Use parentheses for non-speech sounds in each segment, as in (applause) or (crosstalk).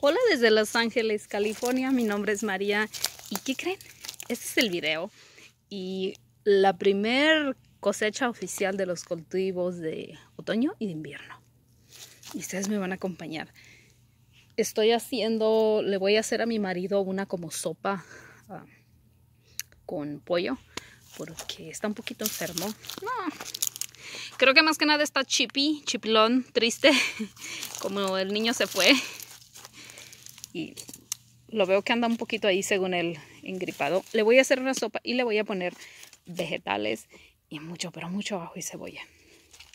Hola desde Los Ángeles, California. Mi nombre es María. ¿Y qué creen? Este es el video. Y la primer cosecha oficial de los cultivos de otoño y de invierno. Y ustedes me van a acompañar. Estoy haciendo, le voy a hacer a mi marido una como sopa ah, con pollo. Porque está un poquito enfermo. creo que más que nada está chippy chipilón, triste. (laughs) Como el niño se fue y lo veo que anda un poquito ahí según el engripado. Le voy a hacer una sopa y le voy a poner vegetales y mucho, pero mucho ajo y cebolla.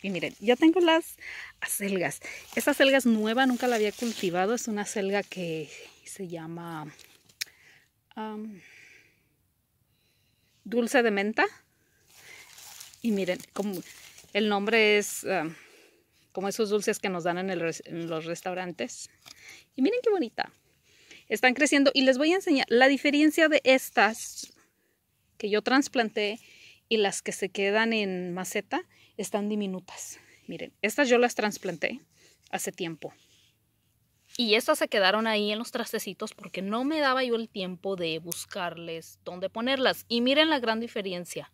Y miren, ya tengo las acelgas. Esta acelga es nueva, nunca la había cultivado. Es una acelga que se llama dulce de menta. Y miren, como el nombre es como esos dulces que nos dan en los restaurantes. Y miren qué bonita están creciendo y les voy a enseñar la diferencia de estas que yo trasplanté y las que se quedan en maceta están diminutas. Miren, estas yo las trasplanté hace tiempo. Y estas se quedaron ahí en los trastecitos porque no me daba yo el tiempo de buscarles dónde ponerlas. Y miren la gran diferencia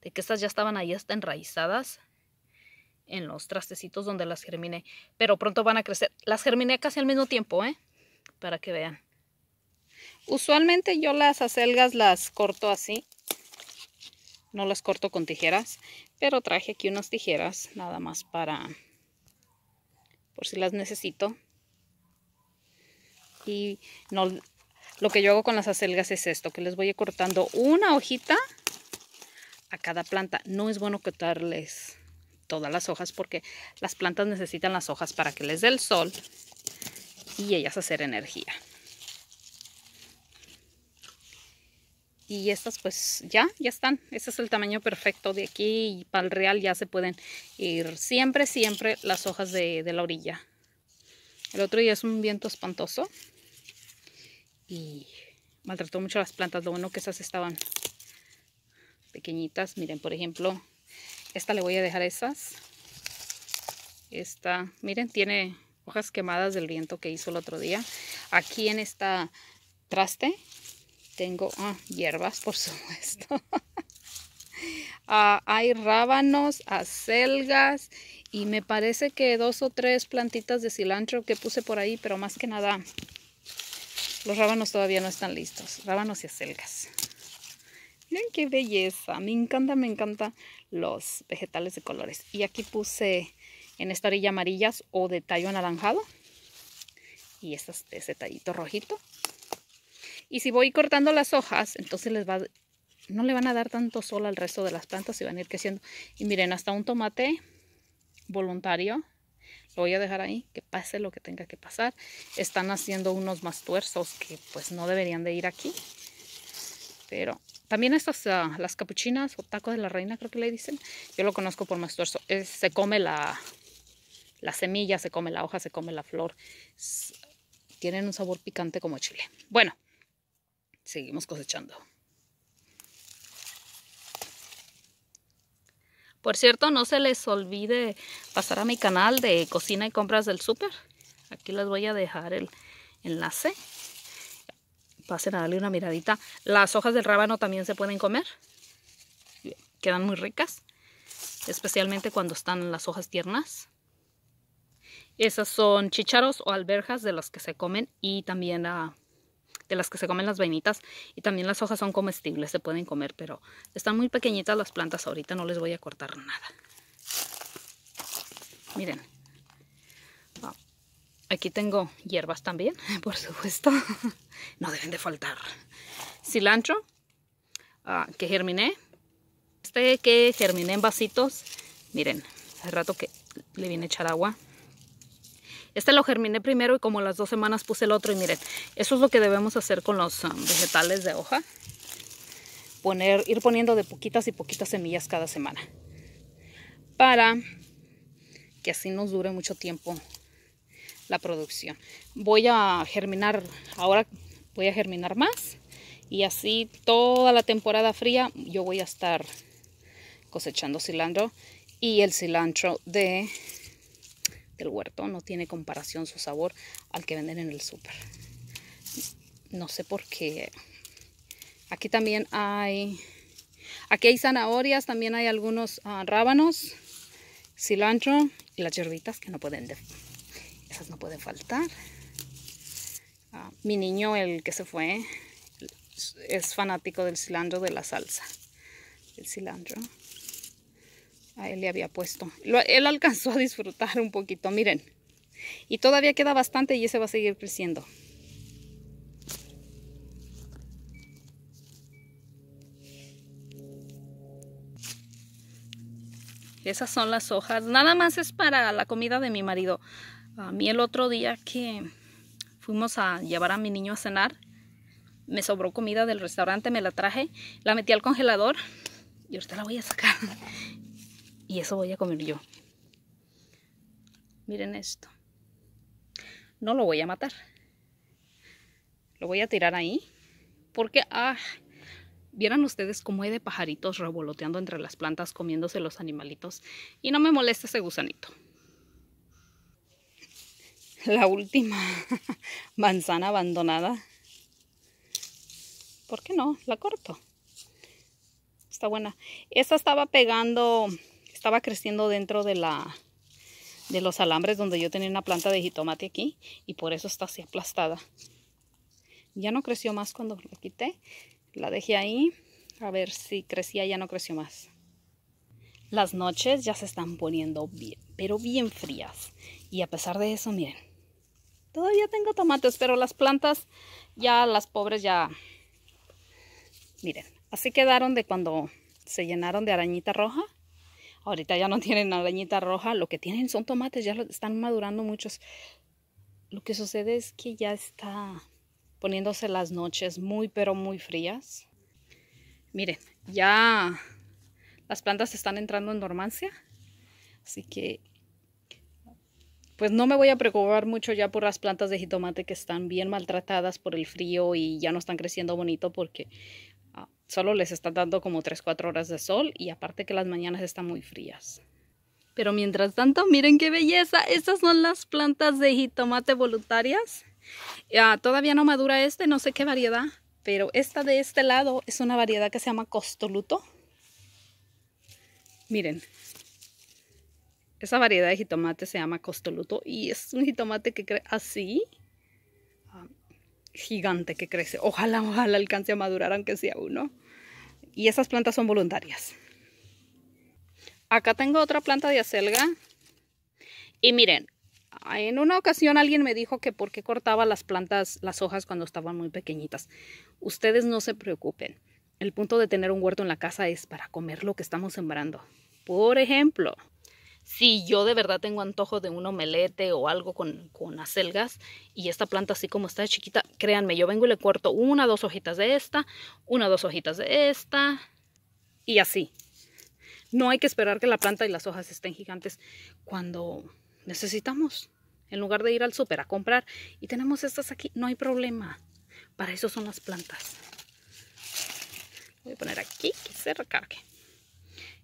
de que estas ya estaban ahí hasta enraizadas en los trastecitos donde las germiné. Pero pronto van a crecer. Las germiné casi al mismo tiempo, ¿eh? para que vean. Usualmente yo las acelgas las corto así. No las corto con tijeras, pero traje aquí unas tijeras nada más para, por si las necesito. Y no, lo que yo hago con las acelgas es esto, que les voy a cortando una hojita a cada planta. No es bueno cortarles todas las hojas porque las plantas necesitan las hojas para que les dé el sol y ellas hacer energía. Y estas pues ya, ya están. Este es el tamaño perfecto de aquí y para el real ya se pueden ir siempre, siempre las hojas de, la orilla. El otro día es un viento espantoso y maltrató mucho las plantas. Lo bueno que esas estaban pequeñitas. Miren, por ejemplo, esta le voy a dejar esas. Esta, miren, tiene hojas quemadas del viento que hizo el otro día. Aquí en esta traste tengo ah, hierbas, por (laughs) supuesto. Ah, hay rábanos, acelgas y me parece que dos o tres plantitas de cilantro que puse por ahí, pero más que nada los rábanos todavía no están listos. Rábanos y acelgas. Miren qué belleza. Me encanta, me encanta los vegetales de colores. Y aquí puse en esta orilla amarillas o de tallo anaranjado. Y este ese tallito rojito. Y si voy cortando las hojas, entonces les va, no le van a dar tanto sol al resto de las plantas y van a ir creciendo. Y miren, hasta un tomate voluntario lo voy a dejar ahí, que pase lo que tenga que pasar. Están haciendo unos más tuerzos que pues no deberían de ir aquí. Pero también estas, ah, las capuchinas o tacos de la reina creo que le dicen, yo lo conozco por más tuerzo, se come la, la semilla se come, la hoja se come, la flor. Tienen un sabor picante como chile. Bueno, seguimos cosechando. Por cierto, no se les olvide pasar a mi canal de cocina y compras del súper. Aquí les voy a dejar el enlace. Pasen a darle una miradita. Las hojas del rábano también se pueden comer. Quedan muy ricas. Especialmente cuando están las hojas tiernas. Esas son chicharos o alberjas de las que se comen y también ah, de las que se comen las vainitas. Y también las hojas son comestibles, se pueden comer, pero están muy pequeñitas las plantas. Ahorita no les voy a cortar nada. Miren. Ah, aquí tengo hierbas también, (laughs) por supuesto. (laughs) no deben de faltar. Cilantro, ah, que germiné. Este que germiné en vasitos. Miren, hace rato que le viene a echar agua. Este lo germiné primero y como las dos semanas puse el otro y miren, eso es lo que debemos hacer con los um, vegetales de hoja. Poner, ir poniendo de poquitas y poquitas semillas cada semana para que así nos dure mucho tiempo la producción. Voy a germinar, ahora voy a germinar más y así toda la temporada fría yo voy a estar cosechando cilantro y el cilantro de huerto no tiene comparación su sabor al que venden en el súper. No sé por qué. Aquí también hay, aquí hay zanahorias, también hay algunos ah, rábanos, cilantro y las hierbitas que no pueden, esas no pueden faltar. Ah, mi niño, el que se fue, es fanático del cilantro de la salsa. El cilantro. A él le había puesto. él alcanzó a disfrutar un poquito, miren. Y todavía queda bastante y ese va a seguir creciendo. Esas son las hojas. Nada más es para la comida de mi marido. A mí el otro día que fuimos a llevar a mi niño a cenar, me sobró comida del restaurante, me la traje, la metí al congelador y ahorita la voy a sacar. Y eso voy a comer yo. Miren esto. No lo voy a matar. Lo voy a tirar ahí. Porque, ah, vieran ustedes cómo hay de pajaritos revoloteando entre las plantas, comiéndose los animalitos. Y no me molesta ese gusanito. La última (laughs) manzana abandonada. ¿Por qué no? La corto. Está buena. Esta estaba pegando estaba creciendo dentro de la de los alambres donde yo tenía una planta de jitomate aquí y por eso está así aplastada. Ya no creció más cuando la quité. La dejé ahí. A ver si crecía, ya no creció más. Las noches ya se están poniendo bien, pero bien frías. Y a pesar de eso, miren, todavía tengo tomates, pero las plantas ya, las pobres ya, miren, así quedaron de cuando se llenaron de arañita roja. Ahorita ya no tienen arañita roja, lo que tienen son tomates, ya están madurando muchos. Lo que sucede es que ya está poniéndose las noches muy pero muy frías. Miren, ya las plantas están entrando en dormancia, así que pues no me voy a preocupar mucho ya por las plantas de jitomate que están bien maltratadas por el frío y ya no están creciendo bonito porque Ah, solo les está dando como 3-4 horas de sol y aparte que las mañanas están muy frías. Pero mientras tanto, miren qué belleza. Estas son las plantas de jitomate voluntarias. ya ah, todavía no madura este, no sé qué variedad. Pero esta de este lado es una variedad que se llama costoluto. Miren, esa variedad de jitomate se llama costoluto y es un jitomate que crece así ¿Ah, gigante que crece. Ojalá, ojalá alcance a madurar, aunque sea uno. Y esas plantas son voluntarias. Acá tengo otra planta de acelga. Y miren, en una ocasión alguien me dijo que por qué cortaba las plantas, las hojas cuando estaban muy pequeñitas. Ustedes no se preocupen. El punto de tener un huerto en la casa es para comer lo que estamos sembrando. Por ejemplo, si yo de verdad tengo antojo de un omelete o algo con, con acelgas y esta planta así como está chiquita, créanme, yo vengo y le corto una, dos hojitas de esta, una, dos hojitas de esta y así. No hay que esperar que la planta y las hojas estén gigantes cuando necesitamos. En lugar de ir al súper a comprar y tenemos estas aquí, no hay problema. Para eso son las plantas. Voy a poner aquí, que se recargue.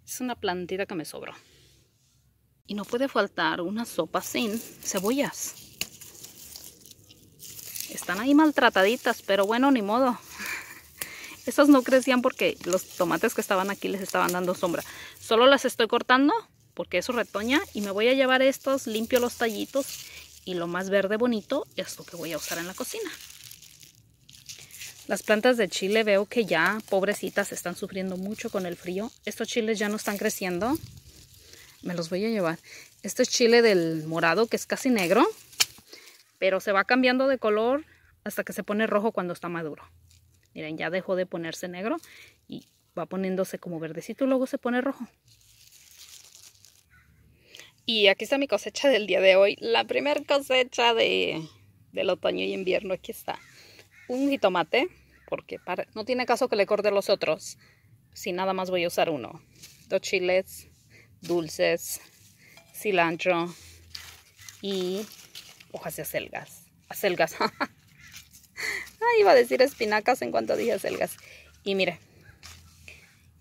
Es una plantita que me sobró. Y no puede faltar una sopa sin cebollas. Están ahí maltrataditas, pero bueno, ni modo. (laughs) Estas no crecían porque los tomates que estaban aquí les estaban dando sombra. Solo las estoy cortando porque eso retoña y me voy a llevar estos, limpio los tallitos y lo más verde bonito es lo que voy a usar en la cocina. Las plantas de chile veo que ya, pobrecitas, están sufriendo mucho con el frío. Estos chiles ya no están creciendo me los voy a llevar. Este es chile del morado, que es casi negro, pero se va cambiando de color hasta que se pone rojo cuando está maduro. Miren, ya dejó de ponerse negro y va poniéndose como verdecito y luego se pone rojo. Y aquí está mi cosecha del día de hoy, la primera cosecha de, del otoño y invierno. Aquí está un jitomate, porque no tiene caso que le corte los otros, si nada más voy a usar uno. Dos chiles, dulces, cilantro y hojas de acelgas. Acelgas. (laughs) ah, iba a decir espinacas en cuanto dije acelgas. Y mire,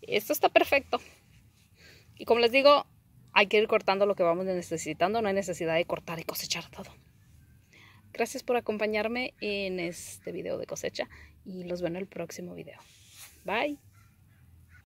esto está perfecto. Y como les digo, hay que ir cortando lo que vamos necesitando. No hay necesidad de cortar y cosechar todo. Gracias por acompañarme en este video de cosecha y los veo en el próximo video. Bye.